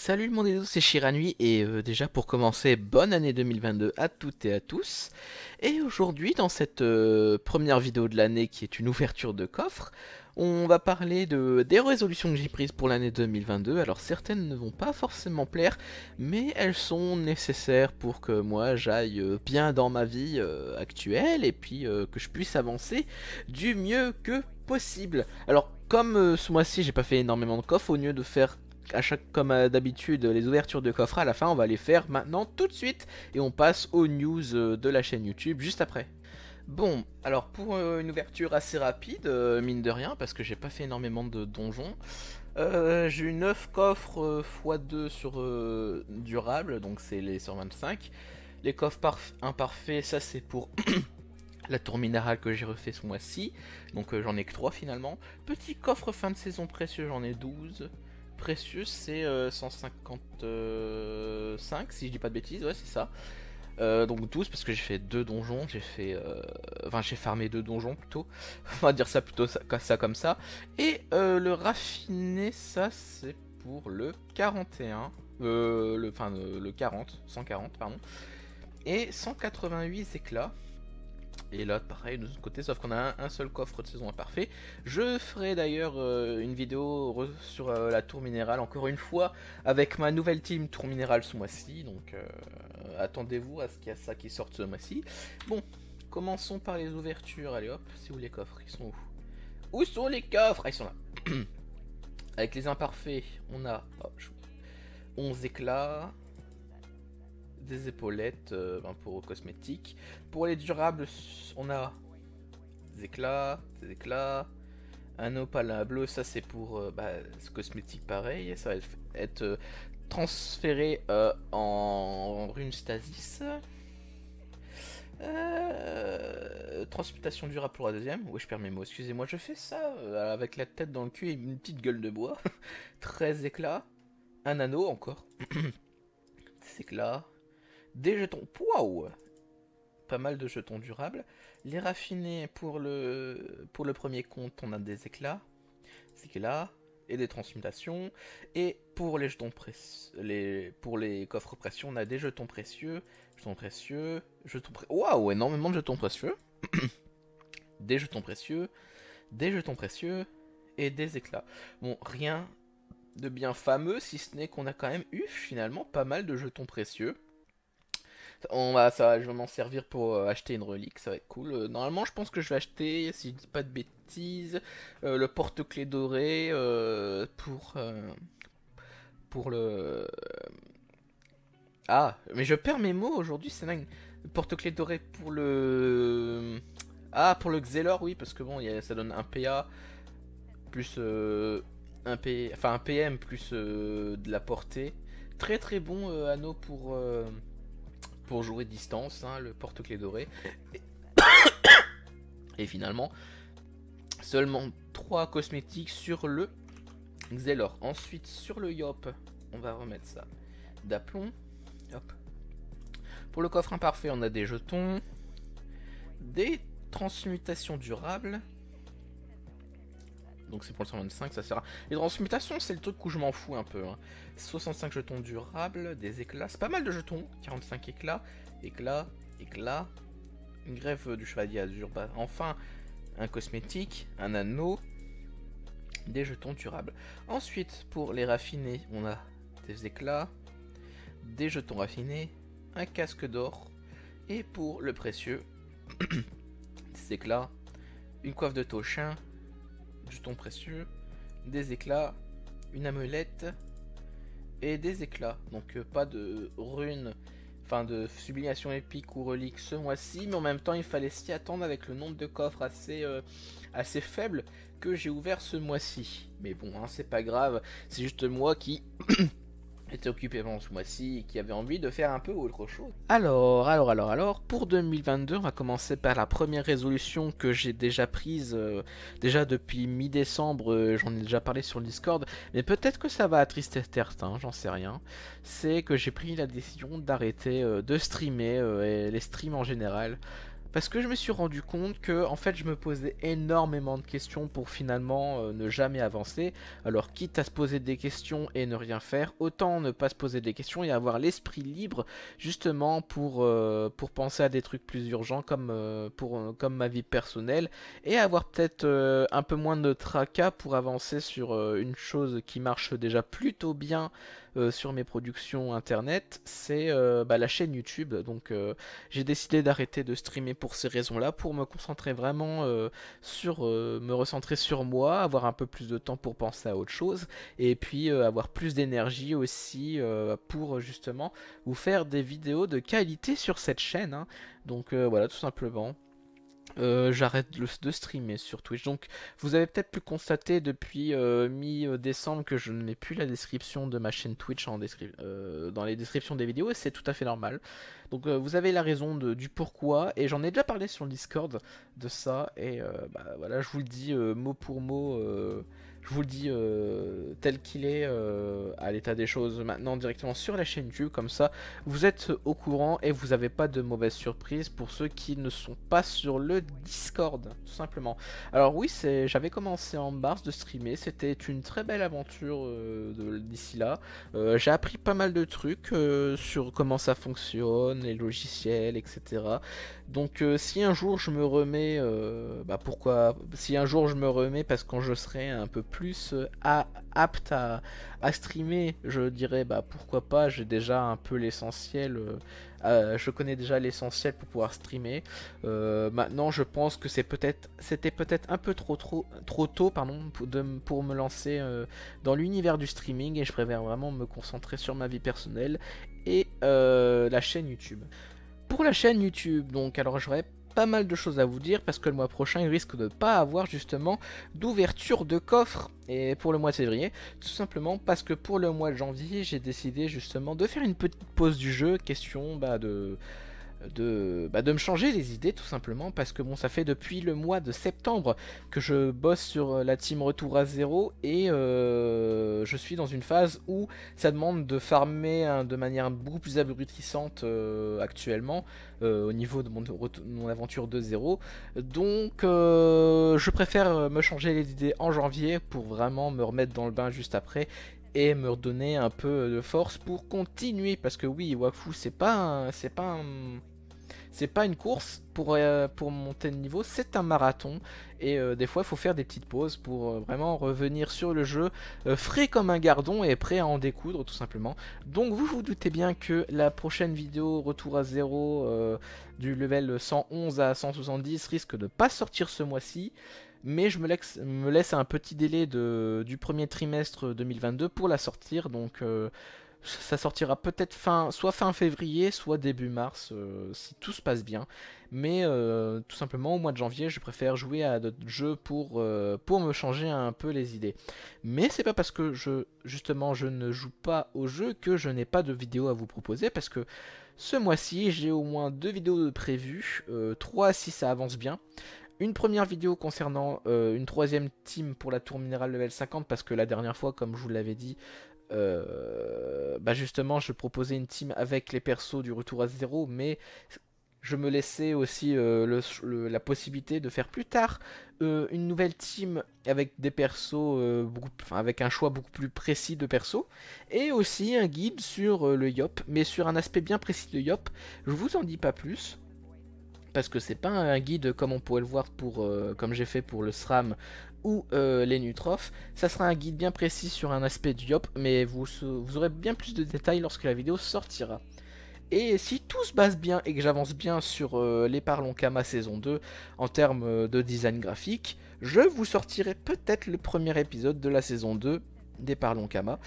Salut le monde et c'est Shiranui et euh, déjà pour commencer, bonne année 2022 à toutes et à tous. Et aujourd'hui dans cette euh, première vidéo de l'année qui est une ouverture de coffre, on va parler de, des résolutions que j'ai prises pour l'année 2022. Alors certaines ne vont pas forcément plaire, mais elles sont nécessaires pour que moi j'aille euh, bien dans ma vie actuelle et puis que je puisse avancer du mieux que possible. Alors comme ce mois-ci j'ai pas fait énormément de coffres, au lieu de faire chaque, comme euh, d'habitude, les ouvertures de coffres à la fin, on va les faire maintenant tout de suite. Et on passe aux news euh, de la chaîne YouTube juste après. Bon, alors pour euh, une ouverture assez rapide, mine de rien, parce que j'ai pas fait énormément de donjons, j'ai eu 9 coffres x2 sur durable, donc c'est les sur 125. Les coffres imparfaits, ça c'est pour la tour minérale que j'ai refait ce mois-ci, donc j'en ai que 3 finalement. Petit coffre fin de saison précieux, j'en ai 12 précieux, c'est 155, euh, si je dis pas de bêtises, ouais, c'est ça. Euh, donc 12 parce que j'ai fait deux donjons, j'ai fait, euh, enfin j'ai farmé deux donjons plutôt, on va dire ça plutôt ça, comme ça. Et le raffiné, ça c'est pour le 41, le, enfin le 40, 140 pardon, et 188 éclats. Et l'autre, pareil, de notre côté, sauf qu'on a un, seul coffre de saison imparfait. Je ferai d'ailleurs euh, une vidéo sur euh, la tour minérale, encore une fois, avec ma nouvelle team tour minérale ce mois-ci. Donc, euh, attendez-vous à ce qu'il y a ça qui sorte ce mois-ci. Bon, commençons par les ouvertures. Allez hop, c'est où les coffres Ils sont où Où sont les coffres Ah, ils sont là. avec les imparfaits, on a 11 éclats des épaulettes euh, ben, pour cosmétiques. Pour les durables, on a des éclats, des éclats, un pas bleu, ça c'est pour euh, bah, cosmétiques cosmétique pareil, ça va être euh, transféré en en stasis. transmutation durable pour la deuxième. Oui, je perds mes mots, excusez-moi, je fais ça avec la tête dans le cul et une petite gueule de bois. 13 éclats, un anneau encore. Des éclats, des jetons. Waouh Pas mal de jetons durables. Les raffinés pour le, pour le premier compte, on a des éclats. C'est que là. Et des transmutations. Et pour les jetons Les, pour les coffres précieux, on a des jetons précieux. Jetons précieux. Jetons précieux. Waouh Énormément de jetons précieux. des jetons précieux. Des jetons précieux. Et des éclats. Bon, rien de bien fameux, si ce n'est qu'on a quand même eu finalement pas mal de jetons précieux. On va, ça, je vais m'en servir pour euh, acheter une relique, ça va être cool. Euh, normalement, je pense que je vais acheter, si je dis pas de bêtises, euh, le porte clé doré pour pour le. Ah, mais je perds mes mots aujourd'hui, c'est dingue. porte clé doré pour le. Ah, pour le Xelor, oui, parce que bon, ça donne un PA plus un, P... enfin, un PM plus de la portée. Très très bon anneau pour pour jouer distance, hein, le porte-clés doré. Et... finalement, seulement 3 cosmétiques sur le Xelor. Ensuite, sur le Yop, on va remettre ça d'aplomb. Pour le coffre imparfait, on a des jetons, des transmutations durables, donc c'est pour le 125, ça sert à... Les transmutations, c'est le truc où je m'en fous un peu. 65 hein. jetons durables, des éclats, c'est pas mal de jetons, 45 éclats, éclats, éclats, une grève du chevalier azur, bah, enfin, un cosmétique, un anneau, des jetons durables. Ensuite, pour les raffinés, on a des éclats, des jetons raffinés, un casque d'or, et pour le précieux, des éclats, une coiffe de tochin, ton précieux, des éclats, une amulette et des éclats. Donc euh, pas de runes, enfin de sublimation épique ou relique ce mois-ci, mais en même temps il fallait s'y attendre avec le nombre de coffres assez, euh, assez faible que j'ai ouvert ce mois-ci. Mais bon, hein, c'est pas grave, c'est juste moi qui était occupé pendant ce mois-ci et qui avait envie de faire un peu autre chose. Alors, alors, alors, alors, pour 2022, on va commencer par la première résolution que j'ai déjà prise, euh, déjà depuis mi-décembre, euh, j'en ai déjà parlé sur le Discord, mais peut-être que ça va attrister certains, j'en sais rien. C'est que j'ai pris la décision d'arrêter euh, de streamer et les streams en général. Parce que je me suis rendu compte que en fait je me posais énormément de questions pour finalement euh, ne jamais avancer. Alors quitte à se poser des questions et ne rien faire, autant ne pas se poser des questions et avoir l'esprit libre justement pour, euh, pour penser à des trucs plus urgents comme, euh, pour, comme ma vie personnelle et avoir peut-être un peu moins de tracas pour avancer sur une chose qui marche déjà plutôt bien euh, sur mes productions internet, c'est euh, bah, la chaîne YouTube. Donc euh, j'ai décidé d'arrêter de streamer pour ces raisons-là, pour me concentrer vraiment sur, me recentrer sur moi, avoir un peu plus de temps pour penser à autre chose, et puis avoir plus d'énergie aussi pour justement vous faire des vidéos de qualité sur cette chaîne. Hein. Donc voilà, tout simplement. Euh, j'arrête de streamer sur Twitch. Donc vous avez peut-être pu constater depuis euh, mi-décembre que je ne mets plus la description de ma chaîne Twitch en euh, dans les descriptions des vidéos et c'est tout à fait normal. Donc euh, vous avez la raison du pourquoi, et j'en ai déjà parlé sur le Discord de ça, et euh, bah, voilà, je vous le dis euh, mot pour mot, je vous le dis tel qu'il est à l'état des choses maintenant directement sur la chaîne YouTube, comme ça vous êtes au courant et vous n'avez pas de Mauvaise surprise pour ceux qui ne sont pas sur le Discord, tout simplement. Alors oui, j'avais commencé en mars de streamer, c'était une très belle aventure d'ici là. J'ai appris pas mal de trucs sur comment ça fonctionne les logiciels, etc. Donc euh, si un jour je me remets, euh, bah pourquoi Si un jour je me remets, parce que quand je serai un peu plus euh, apte à, streamer, je dirais bah pourquoi pas. J'ai déjà un peu l'essentiel. je connais déjà l'essentiel pour pouvoir streamer. maintenant, je pense que c'est peut-être, c'était peut-être un peu trop, trop, trop tôt, pardon, pour, de, pour me lancer dans l'univers du streaming et je préfère vraiment me concentrer sur ma vie personnelle et euh, la chaîne YouTube. Pour la chaîne YouTube, donc, alors j'aurais pas mal de choses à vous dire parce que le mois prochain il risque de ne pas avoir justement d'ouverture de coffre et pour le mois de février tout simplement parce que pour le mois de janvier j'ai décidé justement de faire une petite pause du jeu question bah, de de, bah de me changer les idées tout simplement parce que bon ça fait depuis le mois de septembre que je bosse sur euh, la team retour à zéro et euh, je suis dans une phase où ça demande de farmer de manière beaucoup plus abrutissante euh, actuellement au niveau de mon, mon aventure de zéro donc je préfère me changer les idées en janvier pour vraiment me remettre dans le bain juste après et me redonner un peu de force pour continuer parce que oui Wakfu, c'est pas c'est pas c'est pas une course pour, euh, pour monter de niveau, c'est un marathon et euh, des fois il faut faire des petites pauses pour euh, vraiment revenir sur le jeu frais comme un gardon et prêt à en découdre tout simplement. Donc vous vous doutez bien que la prochaine vidéo retour à zéro du level 111 à 170 risque de pas sortir ce mois-ci mais je me laisse, un petit délai du premier trimestre 2022 pour la sortir, donc euh, ça sortira peut-être fin, soit fin février, soit début mars, euh, si tout se passe bien. Mais euh, tout simplement, au mois de janvier, je préfère jouer à d'autres jeux pour, pour me changer un peu les idées. Mais c'est pas parce que je, justement, je ne joue pas au jeu que je n'ai pas de vidéo à vous proposer, parce que ce mois-ci, j'ai au moins deux vidéos de prévues, trois si ça avance bien. Une première vidéo concernant euh, une troisième team pour la tour minérale level 50 parce que la dernière fois, comme je vous l'avais dit, euh, bah, justement, je proposais une team avec les persos du retour à zéro, mais je me laissais aussi euh, la possibilité de faire plus tard une nouvelle team avec des persos, avec un choix beaucoup plus précis de persos, et aussi un guide sur le Yop, mais sur un aspect bien précis de Yop. Je vous en dis pas plus parce que c'est pas un guide comme on pourrait le voir pour, euh, comme j'ai fait pour le SRAM ou euh, les NUTROF. Ça sera un guide bien précis sur un aspect du YOP, mais vous, aurez bien plus de détails lorsque la vidéo sortira. Et si tout se base bien et que j'avance bien sur euh, les Parlons Kama saison 2 en termes de design graphique, je vous sortirai peut-être le premier épisode de la saison 2 des Parlons Kama.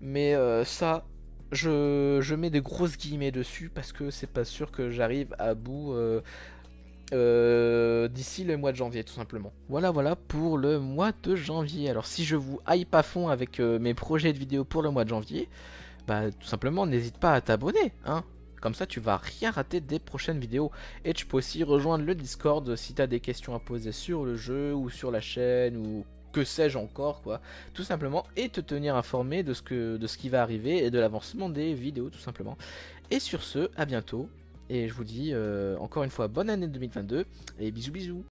Mais ça, je, mets des grosses guillemets dessus parce que c'est pas sûr que j'arrive à bout euh, euh, d'ici le mois de janvier tout simplement. Voilà voilà pour le mois de janvier. Alors si je vous hype pas fond avec euh, mes projets de vidéos pour le mois de janvier, bah tout simplement n'hésite pas à t'abonner, hein comme ça, tu vas rien rater des prochaines vidéos. Et tu peux aussi rejoindre le Discord si tu as des questions à poser sur le jeu ou sur la chaîne ou que sais-je encore, quoi. Tout simplement, et te tenir informé de ce, que, de ce qui va arriver et de l'avancement des vidéos, tout simplement. Et sur ce, à bientôt, et je vous dis euh, encore une fois bonne année 2022, et bisous bisous